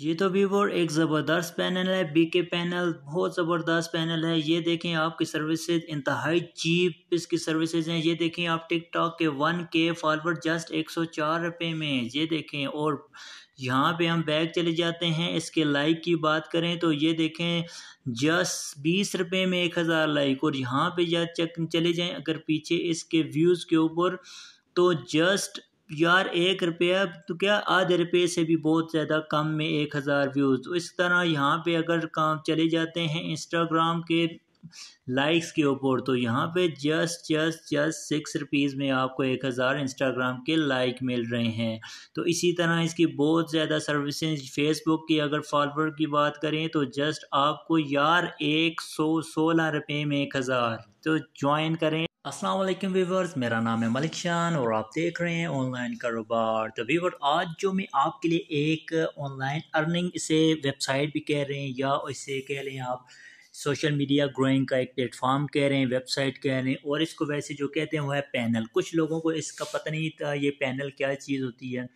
ये तो वो एक ज़बरदस्त पैनल है बी के पैनल बहुत ज़बरदस्त पैनल है ये देखें आपकी सर्विसेज इंतहाई चीप इसकी सर्विसेज हैं ये देखें आप टिकटॉक के वन के फॉरवर्ड जस्ट एक सौ चार रुपये में ये देखें और यहाँ पे हम बैग चले जाते हैं इसके लाइक की बात करें तो ये देखें जस्ट बीस रुपये में एक हज़ार लाइक और यहाँ पर जा चले जाएँ अगर पीछे इसके व्यूज़ के ऊपर तो जस्ट यार एक रुपया तो क्या आधे रुपये से भी बहुत ज़्यादा कम में एक हज़ार व्यूज़ तो इस तरह यहाँ पे अगर काम चले जाते हैं इंस्टाग्राम के लाइक्स के ऊपर तो यहाँ पे just just just six rupees में आपको एक हज़ार इंस्टाग्राम के लाइक मिल रहे हैं तो इसी तरह इसकी बहुत ज़्यादा सर्विसेज फेसबुक की अगर फॉलोअर की बात करें तो जस्ट आपको यार एक सौ सोलह रुपये में एक हज़ार तो ज्वाइन करें अस्सलाम वालेकुम व्यूवर्स मेरा नाम है मलिक शान और आप देख रहे हैं ऑनलाइन कारोबार तो व्यूवर आज जो मैं आपके लिए एक ऑनलाइन अर्निंग इसे वेबसाइट भी कह रहे हैं या इसे कह लें आप सोशल मीडिया ग्रोइंग का एक प्लेटफॉर्म कह रहे हैं वेबसाइट कह रहे हैं और इसको वैसे जो कहते हैं वो है पैनल कुछ लोगों को इसका पता नहीं था ये पैनल क्या चीज़ होती है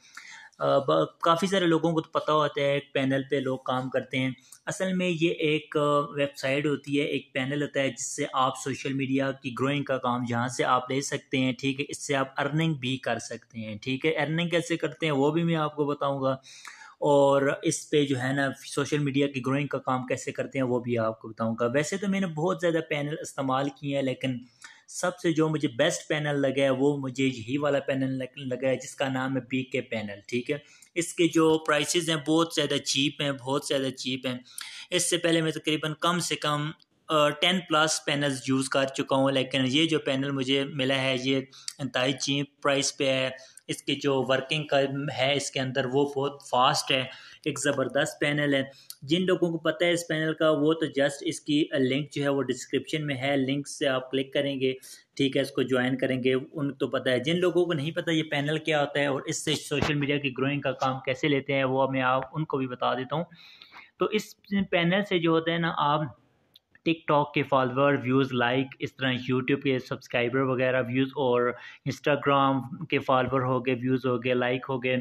काफ़ी सारे लोगों को तो पता होता है पैनल पे लोग काम करते हैं असल में ये एक वेबसाइट होती है एक पैनल होता है जिससे आप सोशल मीडिया की ग्रोइंग का काम जहाँ से आप ले सकते हैं ठीक है इससे आप अर्निंग भी कर सकते हैं ठीक है अर्निंग कैसे करते हैं वो भी मैं आपको बताऊँगा और इस पे जो है ना सोशल मीडिया की ग्रोइंग का काम कैसे करते हैं वो भी आपको बताऊंगा वैसे तो मैंने बहुत ज़्यादा पैनल इस्तेमाल किए हैं लेकिन सबसे जो मुझे बेस्ट पैनल लगा है वो मुझे यही वाला पैनल लगा है जिसका नाम है बी के पैनल ठीक है इसके जो प्राइसेस हैं बहुत ज़्यादा चीप हैं बहुत ज़्यादा चीप हैं इससे पहले मैं तकरीबन तो कम से कम टेन प्लस पैनल्स यूज़ कर चुका हूँ लेकिन ये जो पैनल मुझे मिला है ये इंतहाई चीप प्राइस पे है इसकी जो वर्किंग है इसके अंदर वो बहुत फास्ट है एक ज़बरदस्त पैनल है जिन लोगों को पता है इस पैनल का वो तो जस्ट इसकी लिंक जो है वो डिस्क्रिप्शन में है लिंक से आप क्लिक करेंगे ठीक है इसको ज्वाइन करेंगे उन तो पता है जिन लोगों को नहीं पता ये पैनल क्या होता है और इससे सोशल मीडिया की ग्रोइंग का काम कैसे लेते हैं वो मैं आप उनको भी बता देता हूँ तो इस पैनल से जो होता है ना आप टिकटॉक के फॉलोअर व्यूज़ लाइक इस तरह यूट्यूब के सब्सक्राइबर वगैरह व्यूज़ और इंस्टाग्राम के फॉलोअर हो गए व्यूज़ हो गए लाइक हो गए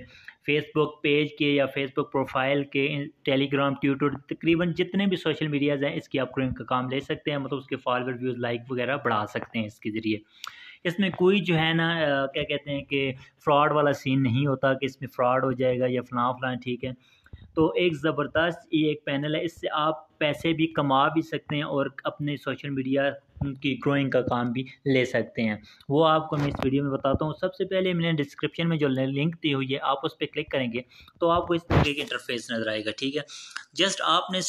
फेसबुक पेज के या फेसबुक प्रोफाइल के टेलीग्राम ट्विटर तकरीबन जितने भी सोशल मीडियाज़ हैं इसकी आप क्रोइंग का काम ले सकते हैं मतलब उसके फॉलोअर व्यूज़ लाइक वगैरह बढ़ा सकते हैं इसके ज़रिए इसमें कोई जो है ना क्या कहते हैं कि फ़्रॉड वाला सीन नहीं होता कि इसमें फ़्रॉड हो जाएगा या फ़लाँ फ़लाँ ठीक है तो एक ज़बरदस्त ये एक पैनल है इससे आप पैसे भी कमा भी सकते हैं और अपने सोशल मीडिया की ग्रोइंग का काम भी ले सकते हैं वो आपको मैं इस वीडियो में बताता हूँ सबसे पहले मैंने डिस्क्रिप्शन में जो लिंक दी हुई है आप उस पर क्लिक करेंगे तो आपको इस तरीके के इंटरफेस नज़र आएगा ठीक है जस्ट आपने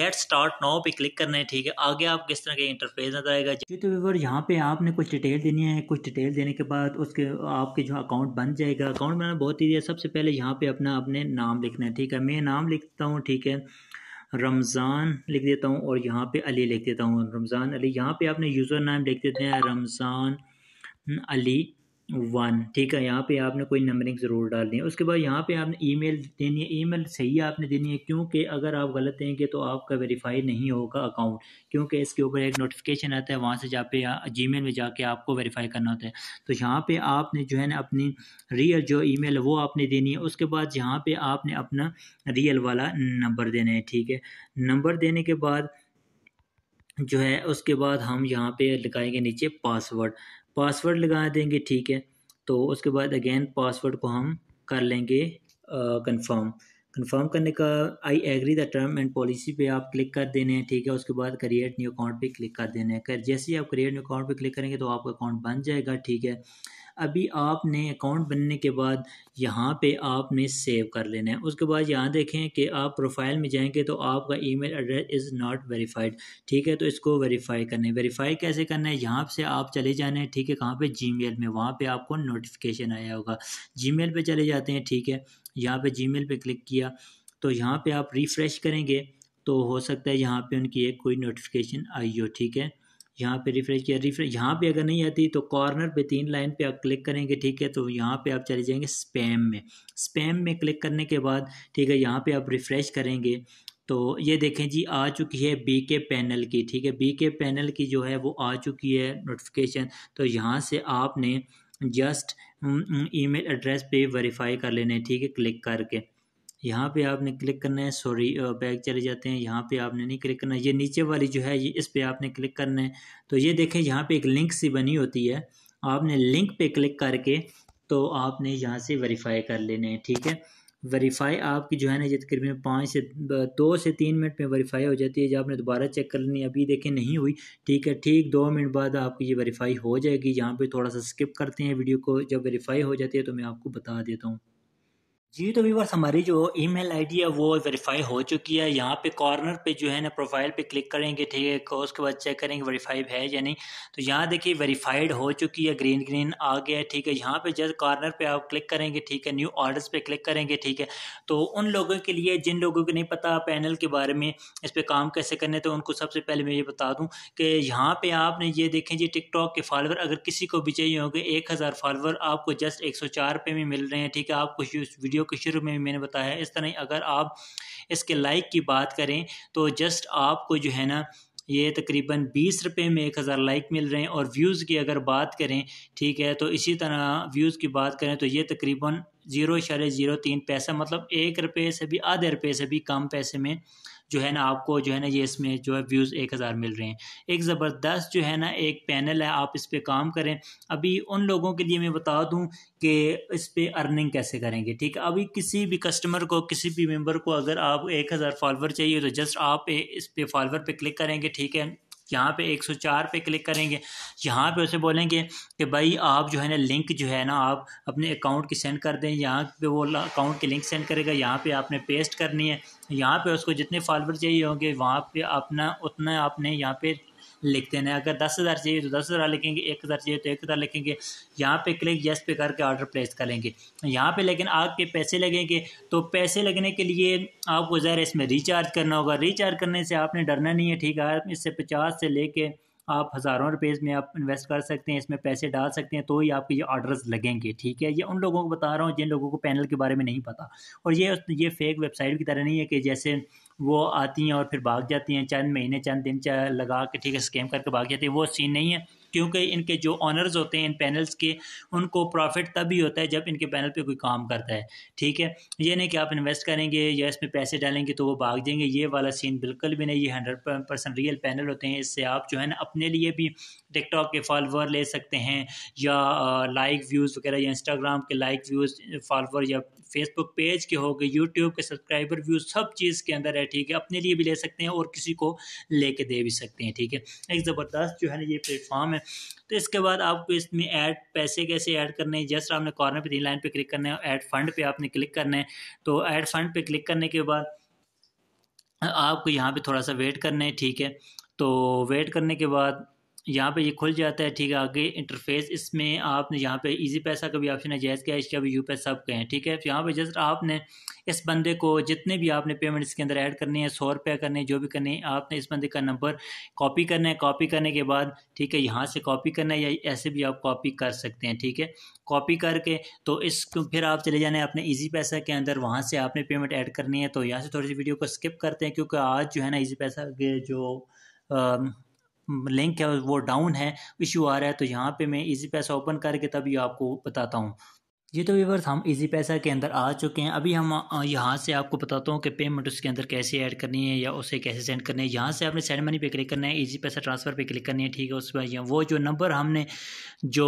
गेट स्टार्ट नाउ पे क्लिक करना है ठीक है आगे आपको इस तरह का इंटरफेस नज़र आएगा जी तो व्यवर यहाँ पे आपने कुछ डिटेल देनी है कुछ डिटेल देने के बाद उसके आपके जो अकाउंट बन जाएगा अकाउंट बनाना बहुत ईजी है सबसे पहले यहाँ पर अपना अपने नाम लिखना है ठीक है मैं नाम लिखता हूँ ठीक है रमज़ान लिख देता हूँ और यहाँ पे अली लिख देता हूँ रमज़ान अली यहाँ पे आपने यूज़र नाम लिख देते हैं रमज़ान अली वन ठीक है यहाँ पे आपने कोई नंबरिंग ज़रूर डालनी है उसके बाद यहाँ पे आपने ईमेल देनी है ईमेल सही आपने देनी है क्योंकि अगर आप गलत देंगे तो आपका वेरीफाई नहीं होगा अकाउंट क्योंकि इसके ऊपर एक नोटिफिकेशन आता है वहाँ से जा पे जी में जाके आपको वेरीफाई करना होता है तो यहाँ पर आपने जो है ना अपनी रियल जो ई है वो आपने देनी है उसके बाद यहाँ पर आपने अपना रियल वाला नंबर देना है ठीक है नंबर देने के बाद जो है उसके बाद हम यहाँ पे लिखाएंगे नीचे पासवर्ड पासवर्ड लगा देंगे ठीक है तो उसके बाद अगेन पासवर्ड को हम कर लेंगे कंफर्म कंफर्म करने का I agree the term and policy पे आप क्लिक कर देने हैं ठीक है उसके बाद क्रिएट न्यू अकाउंट पे क्लिक कर देने हैं जैसे ही आप क्रिएट न्यू अकाउंट पे क्लिक करेंगे तो आपका अकाउंट बन जाएगा ठीक है अभी आपने अकाउंट बनने के बाद यहाँ पे आपने सेव कर लेना है उसके बाद यहाँ देखें कि आप प्रोफाइल में जाएंगे तो आपका email address is not verified ठीक है तो इसको वेरीफाई करना है वेरीफाई कैसे करना है यहाँ से आप चले जाने हैं ठीक है कहाँ पे जीमेल में वहाँ पे आपको नोटिफिकेशन आया होगा जीमेल पे चले जाते हैं ठीक है यहाँ पे जीमेल पे क्लिक किया तो यहाँ पर आप रिफ़्रेश करेंगे तो हो सकता है यहाँ पे उनकी एक कोई नोटिफिकेशन आई हो ठीक है यहाँ पे रिफ्रेश किया रिफ्रेश यहाँ पे अगर नहीं आती तो कॉर्नर पे तीन लाइन पे आप क्लिक करेंगे ठीक है तो यहाँ पे आप चले जाएंगे स्पैम में स्पैम में क्लिक करने के बाद ठीक है यहाँ पे आप रिफ़्रेश करेंगे तो ये देखें जी आ चुकी है बी के पैनल की ठीक है बी के पैनल की जो है वो आ चुकी है नोटिफिकेशन तो यहाँ से आपने जस्ट ईमेल एड्रेस पे वेरीफाई कर लेने ठीक है क्लिक करके यहाँ पे आपने क्लिक करना है सॉरी बैग चले जाते हैं यहाँ पे आपने नहीं क्लिक करना ये नीचे वाली जो है ये इस पर आपने क्लिक करना है तो ये देखें यहाँ पे एक लिंक सी बनी होती है आपने लिंक पे क्लिक करके तो आपने यहाँ से वेरीफाई कर लेने हैं ठीक है वेरीफाई आपकी जो है ना ये तकरीबन पाँच से दो से तीन मिनट में वेरीफाई हो जाती है जब आपने दोबारा चेक कर लेनी अभी देखें नहीं हुई ठीक है ठीक दो मिनट बाद आपकी ये वेरीफाई हो जाएगी यहाँ पे थोड़ा सा स्किप करते हैं वीडियो को जब वेरीफाई हो जाती है तो मैं आपको बता देता हूँ जी तो व्यूवर्स हमारी जो ईमेल आईडी है वो वेरीफाई हो चुकी है यहाँ पे कॉर्नर पे जो है ना प्रोफाइल पे क्लिक करेंगे ठीक है उसके बाद चेक करेंगे वेरीफाइड है या नहीं तो यहाँ देखिए वेरीफाइड हो चुकी है ग्रीन ग्रीन आ गया है ठीक है यहाँ पे जस्ट कॉर्नर पे आप क्लिक करेंगे ठीक है न्यू ऑर्डर्स पे क्लिक करेंगे ठीक है तो उन लोगों के लिए जिन लोगों को नहीं पता पैनल के बारे में इस पर काम कैसे करने तो उनको सबसे पहले मैं ये बता दूँ कि यहाँ पर आपने ये देखें जी टिकटॉक के फॉलोअर अगर किसी को भी चाहिए होंगे एक फॉलोअर आपको जस्ट एक सौ में मिल रहे हैं ठीक है आप कुछ वीडियो वीडियो के शुरू में भी मैंने बताया इस तरह अगर आप इसके लाइक की बात करें तो जस्ट आपको जो है ना ये तकरीबन बीस रुपये में एक हज़ार लाइक मिल रहे हैं और व्यूज़ की अगर बात करें ठीक है तो इसी तरह व्यूज़ की बात करें तो ये तकरीबन ज़ीरो इशारे ज़ीरो तीन पैसा मतलब एक रुपये से भी आधे रुपये से भी कम पैसे में जो है ना आपको जो है ना ये इसमें जो है व्यूज़ एक हज़ार मिल रहे हैं एक ज़बरदस्त जो है ना एक पैनल है आप इस पर काम करें अभी उन लोगों के लिए मैं बता दूं कि इस पर अर्निंग कैसे करेंगे ठीक है अभी किसी भी कस्टमर को किसी भी मेंबर को अगर आप एक हज़ार फॉलोअर चाहिए तो जस्ट आप इस पर फॉलोअर पर क्लिक करेंगे ठीक है यहाँ पे 104 पे क्लिक करेंगे यहाँ पे उसे बोलेंगे कि भाई आप जो है ना लिंक जो है ना आप अपने अकाउंट की सेंड कर दें यहाँ पे वो अकाउंट की लिंक सेंड करेगा यहाँ पे आपने पेस्ट करनी है यहाँ पे उसको जितने फॉलोअर चाहिए होंगे वहाँ पे अपना उतना आपने यहाँ पे लिखते हैं अगर दस हज़ार चाहिए तो दस हज़ार लिखेंगे एक हज़ार चाहिए तो एक हज़ार लिखेंगे यहाँ पे क्लिक यस पे करके ऑर्डर प्लेस करेंगे यहाँ पे लेकिन आपके पैसे लगेंगे तो पैसे लगने के लिए आपको ज़ाहिर इसमें रिचार्ज करना होगा रिचार्ज करने से आपने डरना नहीं है ठीक है इससे पचास से लेके आप हज़ारों रुपये में आप इन्वेस्ट कर सकते हैं इसमें पैसे डाल सकते हैं तो ही आपके ये ऑर्डर्स लगेंगे ठीक है ये उन लोगों को बता रहा हूँ जिन लोगों को पैनल के बारे में नहीं पता और ये ये फेक वेबसाइट की तरह नहीं है कि जैसे वो आती हैं और फिर भाग जाती हैं चंद महीने चंद दिन लगा के ठीक है स्कैम करके भाग जाती है वो सीन नहीं है क्योंकि इनके जो ऑनर्स होते हैं इन पैनल्स के उनको प्रॉफिट तभी होता है जब इनके पैनल पे कोई काम करता है ठीक है ये नहीं कि आप इन्वेस्ट करेंगे या इसमें पैसे डालेंगे तो वो भाग जाएंगे ये वाला सीन बिल्कुल भी नहीं ये हंड्रेड परसेंट रियल पैनल होते हैं इससे आप जो है ना अपने लिए भी टिकटॉक के फॉलोअर ले सकते हैं या लाइक व्यूज़ वगैरह या इंस्टाग्राम के लाइक व्यूज़ फॉलोअर या फेसबुक पेज के हो गए यूट्यूब के सब्सक्राइबर व्यू सब चीज़ के अंदर है ठीक है अपने लिए भी ले सकते हैं और किसी को ले के दे भी सकते हैं ठीक है एक ज़बरदस्त जो है ना ये प्लेटफॉर्म है तो इसके बाद आपको इसमें ऐड पैसे कैसे ऐड करने हैं जस्ट आपने कॉर्नर पे तीन लाइन पे क्लिक करना है ऐड फंड पे आपने क्लिक करना है तो ऐड फंड पे क्लिक करने के बाद आपको यहाँ पे थोड़ा सा वेट करना है ठीक है तो वेट करने के बाद यहाँ पे ये खुल जाता है ठीक है आगे इंटरफेस इसमें आपने यहाँ पे इजी पैसा का भी ऑप्शन है जैस कैश का भी यू पैसा सब कहें ठीक है तो यहाँ पे जस्ट आपने इस बंदे को जितने भी आपने पेमेंट इसके अंदर ऐड करने हैं सौ रुपये करने हैं जो भी करने हैं आपने इस बंदे का नंबर कॉपी करना है कॉपी करने के बाद ठीक है यहाँ से कॉपी करना है या ऐसे भी आप कॉपी कर सकते हैं ठीक है कॉपी करके तो इस फिर आप चले जाने अपने ईजी पैसा के अंदर वहाँ से आपने पेमेंट ऐड करनी है तो यहाँ से थोड़ी सी वीडियो को स्किप करते हैं क्योंकि आज जो है ना ईजी पैसा के जो लिंक है वो डाउन है इशू आ रहा है तो यहाँ पे मैं इजी पैसा ओपन करके तभी आपको बताता हूँ ये तो व्यूवर्स हम इजी पैसा के अंदर आ चुके हैं अभी हम यहाँ से आपको बताता हूँ कि पेमेंट उसके अंदर कैसे ऐड करनी है या उसे कैसे सेंड करनी है यहाँ से आपने सेंड मनी पे क्लिक करना है इजी पैसा ट्रांसफ़र पे क्लिक करनी है ठीक है उसके बाद वो जो नंबर हमने जो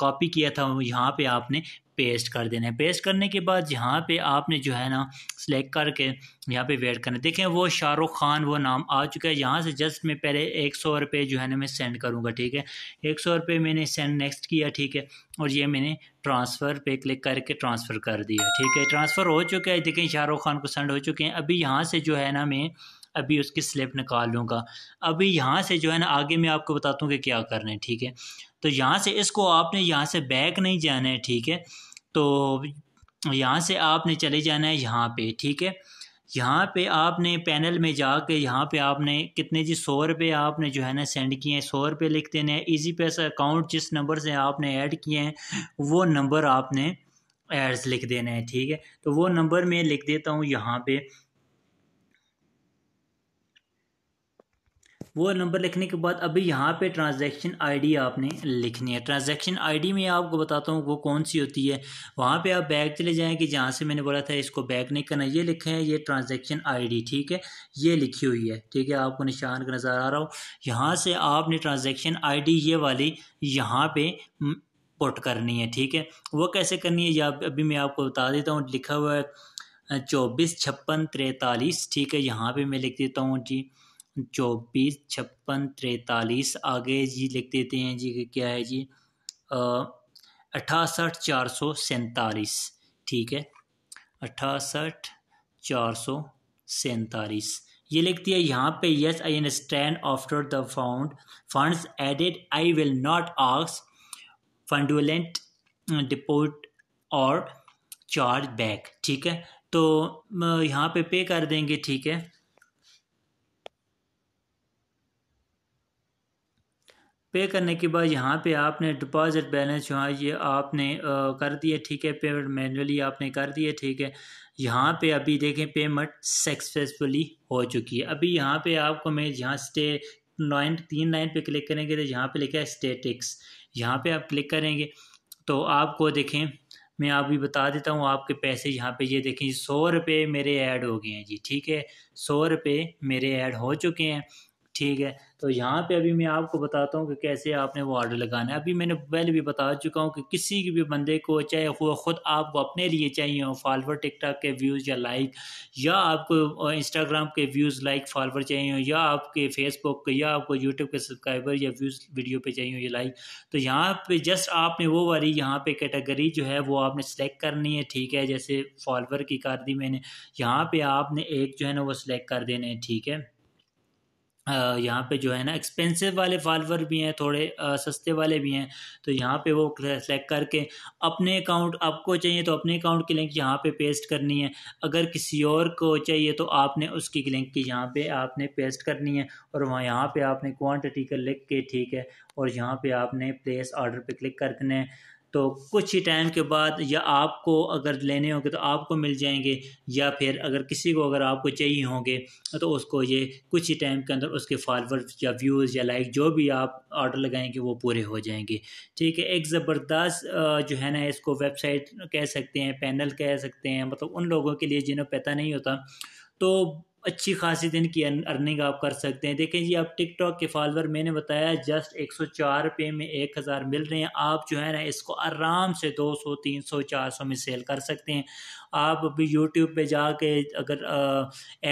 कॉपी किया था यहाँ पे आपने पेस्ट कर देना है पेस्ट करने के बाद यहाँ पे आपने जो है ना सेलेक्ट करके यहाँ पे वेट करना है देखें वो शाहरुख खान वो नाम आ चुका है यहाँ से जस्ट मैं पहले एक सौ रुपये जो है ना मैं सेंड करूँगा ठीक है एक सौ रुपये मैंने सेंड नेक्स्ट किया ठीक है और ये मैंने ट्रांसफ़र पे क्लिक करके ट्रांसफ़र कर दिया ठीक है ट्रांसफ़र हो चुका है देखें शाहरुख खान को सेंड हो चुके हैं अभी यहाँ से जो है ना मैं अभी उसकी स्लिप निकाल लूँगा अभी यहाँ से जो है ना आगे मैं आपको बताता हूँ कि क्या करना है ठीक है तो यहाँ से इसको आपने यहाँ से बैक नहीं जाना है ठीक है तो यहाँ से आपने चले जाना है यहाँ पे ठीक है यहाँ पे आपने पैनल में जाके यहाँ पे आपने कितने जी सौ रुपये आपने जो है ना सेंड किए हैं सौ रुपये लिख देने हैं इजी पैसा अकाउंट जिस नंबर से आपने ऐड किए हैं वो नंबर आपने एड्स लिख देने हैं ठीक है तो वो नंबर मैं लिख देता हूँ यहाँ पे वो नंबर लिखने के बाद अभी यहाँ पे ट्रांजैक्शन आईडी आपने लिखनी है ट्रांजैक्शन आईडी में आपको बताता हूँ वो कौन सी होती है वहाँ पे आप बैग चले जाएँ कि जहाँ से मैंने बोला था इसको बैग नहीं करना ये लिखे हैं ये ट्रांजैक्शन आईडी ठीक है ये लिखी हुई है ठीक है आपको निशान का नज़र आ रहा हो यहाँ से आपने ट्रांजेक्शन आई ये वाली यहाँ पर पुट करनी है ठीक है वो कैसे करनी है या अभी मैं आपको बता देता हूँ लिखा हुआ है चौबीस छप्पन तैतालीस ठीक है यहाँ पर मैं लिख देता हूँ जी चौबीस छप्पन तैतालीस आगे जी लिख देते हैं जी क्या है जी अठासठ चार सौ सैंतालीस ठीक है अठासठ चार सौ सैंतालीस ये लिख दिया यहाँ पे yes I understand after the found funds added I will not ask fraudulent deposit और चार्ज बैक ठीक है तो यहाँ पे पे कर देंगे ठीक है पे करने के बाद यहाँ पे आपने डिपॉजिट बैलेंस जो है ये आपने आ, कर दिया ठीक है पेमेंट मैनुअली आपने कर दिया ठीक है यहाँ पे अभी देखें पेमेंट सक्सेसफुली हो चुकी है अभी यहाँ पे आपको मैं जहाँ स्टे नाइन तीन लाइन पे क्लिक करेंगे तो यहाँ पे लिखा है स्टेटिक्स यहाँ पे आप क्लिक करेंगे तो आपको देखें मैं आप भी बता देता हूँ आपके पैसे यहाँ पे ये देखें सौ रुपये मेरे ऐड हो गए हैं जी ठीक है सौ रुपये मेरे ऐड हो चुके हैं ठीक है तो यहाँ पे अभी मैं आपको बताता हूँ कि कैसे आपने वो ऑर्डर लगाना है अभी मैंने पहले भी बता चुका हूँ कि किसी भी बंदे को चाहे वो ख़ुद आपको अपने लिए चाहिए हो फॉलोअर टिकटॉक के व्यूज़ या लाइक या आपको इंस्टाग्राम के व्यूज़ लाइक फॉलोअर चाहिए हो या आपके फेसबुक के या आपको यूट्यूब के सब्सक्राइबर या व्यूज़ वीडियो पर चाहिए हो या लाइक तो यहाँ पर जस्ट आपने वो वाली यहाँ पर कैटेगरी जो है वो आपने सेलेक्ट करनी है ठीक है जैसे फॉलोअर की कर दी मैंने यहाँ पर आपने एक जो है ना वो सिलेक्ट कर देना है ठीक है यहाँ पे जो है ना एक्सपेंसिव वाले फॉलोअर भी हैं थोड़े आ, सस्ते वाले भी हैं तो यहाँ पे वो सेलेक्ट करके अपने अकाउंट आपको चाहिए तो अपने अकाउंट की लिंक यहाँ पे पेस्ट करनी है अगर किसी और को चाहिए तो आपने उसकी लिंक की यहाँ पे आपने पेस्ट करनी है और वहाँ यहाँ पे आपने क्वांटिटी का लिख के ठीक है और यहाँ पर आपने प्लेस ऑर्डर पर क्लिक कर देना है तो कुछ ही टाइम के बाद या आपको अगर लेने होंगे तो आपको मिल जाएंगे या फिर अगर किसी को अगर आपको चाहिए होंगे तो उसको ये कुछ ही टाइम के अंदर उसके फॉलोअर्स या व्यूज़ या लाइक जो भी आप ऑर्डर लगाएंगे वो पूरे हो जाएंगे ठीक है एक ज़बरदस्त जो है ना इसको वेबसाइट कह सकते हैं पैनल कह सकते हैं मतलब उन लोगों के लिए जिन्हें पता नहीं होता तो अच्छी खासी दिन की अर्निंग आप कर सकते हैं देखें जी आप टिकटॉक के फॉलोअर मैंने बताया जस्ट एक सौ चार रुपये में एक हज़ार मिल रहे हैं आप जो है ना इसको आराम से दो सौ तीन सौ चार सौ में सेल कर सकते हैं आप अभी यूट्यूब पे जाके अगर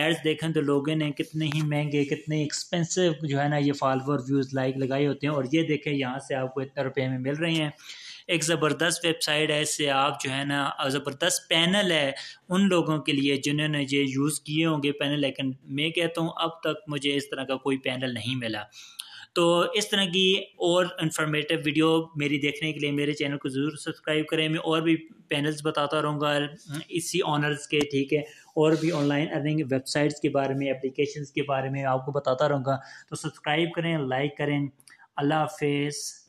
एड्स देखें तो लोगों ने कितने ही महंगे कितने एक्सपेंसिव जो है ना ये फॉलोअर व्यूज़ लाइक लगाए होते हैं और ये देखें यहाँ से आपको इतने रुपये में मिल रहे हैं एक ज़बरदस्त वेबसाइट है इससे आप जो है ना ज़बरदस्त पैनल है उन लोगों के लिए जिन्होंने ये यूज़ किए होंगे पैनल लेकिन मैं कहता हूँ अब तक मुझे इस तरह का कोई पैनल नहीं मिला तो इस तरह की और इन्फॉर्मेटिव वीडियो मेरी देखने के लिए मेरे चैनल को ज़रूर सब्सक्राइब करें मैं और भी पैनल्स बताता रहूँगा इसी ऑनर्स के ठीक है और भी ऑनलाइन अर्निंग वेबसाइट्स के बारे में एप्लीकेशंस के बारे में आपको बताता रहूँगा तो सब्सक्राइब करें लाइक करें अल्लाह हाफिज़